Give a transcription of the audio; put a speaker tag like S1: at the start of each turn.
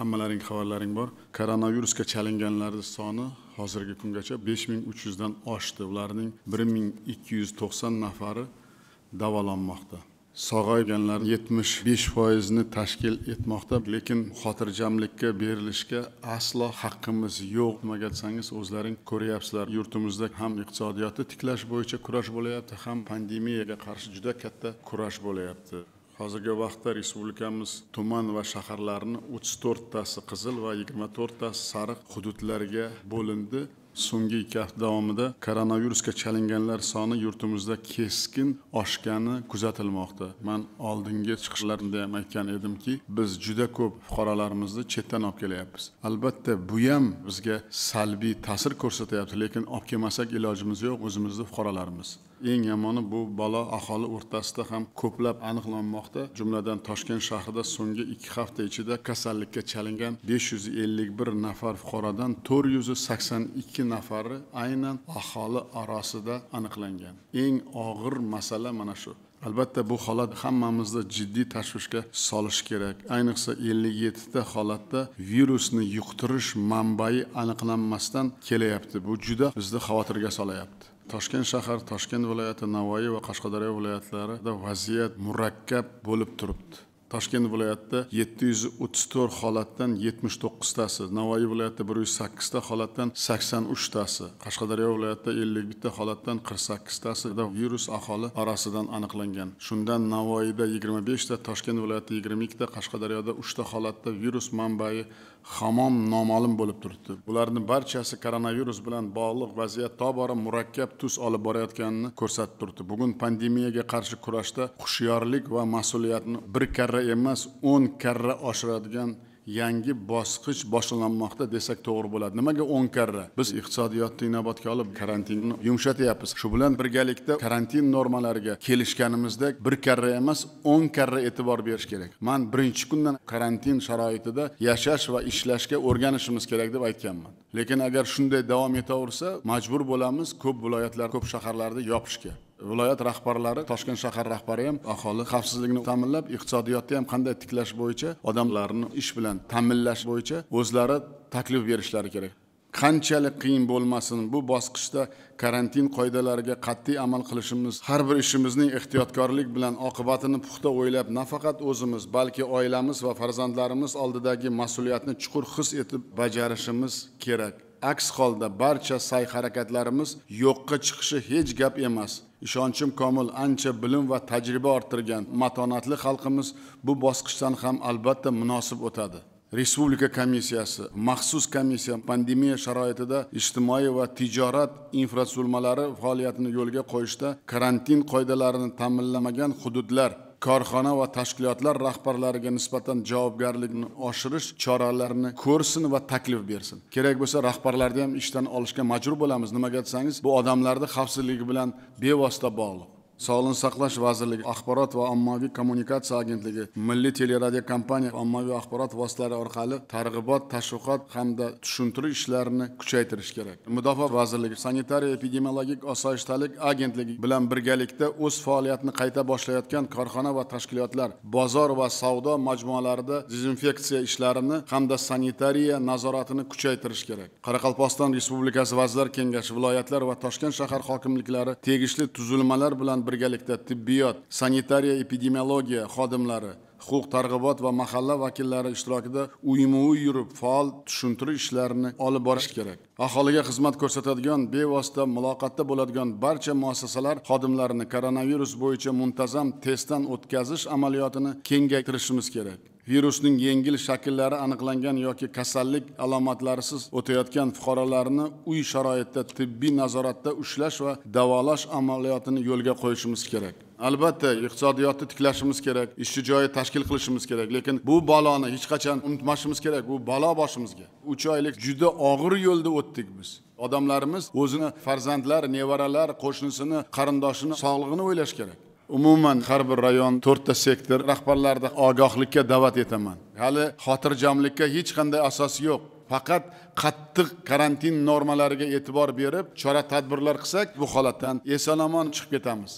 S1: hammalaring xabarlaring bor koronavirusga chalinganlarni soni hozirgi kungacha besh ming uch yuzdan oshdi ularning bir ming ikki yuz to'qson nafari davolanmoqda sog'ayganlar yetmish besh foizni tashkil etmoqda lekin xotirjamlikka berilishga aslo haqqimiz yo'q nimaga desangiz o'zlaring ko'ryapsizlar yurtimizda ham iqtisodiyotni tiklash bo'yicha kurash bo'lyapti ham pandemiyaga qarshi juda katta kurash bo'lyapti hozirgi vaqtda respublikamiz tuman va shaharlarni 34 tasi qizil va 24 tasi sariq hududlarga bo'lindi so'nggi ikki hafta davomida koronavirusga chalinganlar soni yurtimizda keskin oshgani kuzatilmoqda man oldingi chiqishlarimda ham aytgan edimki biz juda ko'p fuqarolarimizni chetdan olib kelyapmiz albatta bu ham bizga salbiy ta'sir ko'rsatyapti lekin olib kelmasak ilojimiz yo'q o'zimizni fuqarolarimiz eng yomoni bu balo aholi o'rtasida ham ko'plab aniqlanmoqda jumladan toshkent shahrida so'nggi ikki hafta ichida kasallikka chalingan besh yuz ellik bir nafar fuqarodan to'rt yuz sakson ikki nafari aynan aholi orasida aniqlangan eng og'ir masala mana shu albatta bu holat hammamizni jiddiy tashvishga solishi kerak ayniqsa ellik yettita holatda virusni yuqtirish manbai aniqlanmasdan kelyapti bu juda bizni xavotirga solyapti toshkent shahar toshkent viloyati navoiy va qashqadaryo viloyatlarida vaziyat murakkab bo'lib turibdi toshkent viloyatida yetti yuz o'ttiz to'rt holatdan yetmish to'qqiztasi navoiy viloyatida bir yuz sakkizta holatdan sakson uchtasi qashqadaryo viloyatida ellik bitta holatdan qirq da virus aholi orasidan aniqlangan shundan navoiyda yigirma beshta toshkent viloyatida yigirma ikkita qashqadaryoda uchta holatda virus manbai hamon noma'lum bo'lib turibdi bularning barchasi koronavirus bilan bog'liq vaziyat tobora murakkab tus olib borayotganini ko'rsatib turibdi bugun pandemiyaga qarshi kurashda hushyorlik va mas'uliyatni bir karra emas o'n karra oshiradigan yangi bosqich boshlanmoqda desak to'g'ri bo'ladi nimaga o'n karra biz iqtisodiyotni inobatga olib karantinni yumshatyapmiz shu bilan birgalikda karantin normalariga kelishganimizda bir karra emas o'n karra e'tibor berish kerak man birinchi kundan karantin sharoitida yashash va ishlashga o'rganishimiz kerak deb aytganman lekin agar shunday davom etaversa majbur bo'lamiz ko'p viloyatlar ko'p shaharlarda yopishga viloyat rahbarlari toshkent shahar rahbari ham aholi xavfsizligini ta'minlab iqtisodiyotni ham qanday tiklash bo'yicha odamlarni ish bilan ta'minlash bo'yicha o'zlari taklif berishlari kerak qanchalik qiyin bo'lmasin bu bosqichda karantin qoidalariga qat'iy amal qilishimiz har bir ishimizning ehtiyotkorlik bilan oqibatini puxta o'ylab nafaqat o'zimiz balki oilamiz va farzandlarimiz oldidagi mas'uliyatni chuqur his etib bajarishimiz kerak aks holda barcha sa'y harakatlarimiz yo'qqa chiqishi hech gap emas ishonchim komil ancha bilim va tajriba orttirgan matonatli xalqimiz bu bosqichdan ham albatta munosib o'tadi respublika komissiyasi maxsus komissiya pandemiya sharoitida ijtimoiy va tijorat infratuzilmalari faoliyatini yo'lga qo'yishda karantin qoidalarini ta'minlamagan hududlar korxona va tashkilotlar rahbarlariga nisbatan javobgarlikni oshirish choralarini ko'rsin va taklif bersin kerak bo'lsa rahbarlarni ham ishdan olishga majbur bo'lamiz nimaga desangiz bu odamlarni xavfsizligi bilan bevosita bog'liq sog'liqni saqlash vazirligi axborot va ommaviy kommunikatsiya agentligi milliy teleradio kompaniya ommaviy axborot vositalari orqali targ'ibot tashviqot hamda tushuntirish ishlarini kuchaytirish kerak mudofaa vazirligi sanitariya epidemiologik osoyishtalik agentligi bilan birgalikda o'z faoliyatini qayta boshlayotgan korxona va tashkilotlar bozor va savdo majmualarida dezinfeksiya ishlarini hamda sanitariya nazoratini kuchaytirish kerak qoraqalpog'iston respublikasi vazirlar kengashi viloyatlar va toshkent shahar hokimliklari tegishli tuzilmalar bilan birgalikda tibbiyot sanitariya epidemiologiya xodimlari huquq targ'ibot va mahalla vakillari ishtirokida uyma-uy yurib faol tushuntirish ishlarini olib borish kerak aholiga xizmat ko'rsatadigan bevosita muloqotda bo'ladigan barcha muassasalar xodimlarini koronavirus bo'yicha muntazam testdan o'tkazish amaliyotini kengaytirishimiz kerak virusning yengil shakllari aniqlangan yoki kasallik alomatlarisiz o'tayotgan fuqarolarni uy sharoitida tibbiy nazoratda ushlash va davolash amaliyotini yo'lga qo'yishimiz kerak albatta iqtisodiyotni tiklashimiz kerak ishchi joyi tashkil qilishimiz kerak lekin bu baloni hech qachon unutmashimiz kerak bu balo boshimizga uch oylik juda og'ir yo'lda o'tdik biz odamlarimiz o'zini farzandlar nevaralar qo'shnisini qarindoshini sog'lig'ini o'ylash kerak umuman har bir rayon to'rtta sektor rahbarlarini ogohlikka da'vat etaman hali xotirjamlikka hech qanday asos yo'q faqat qattiq karantin normalariga e'tibor berib chora tadbirlar qilsak bu holatdan eson omon chiqib ketamiz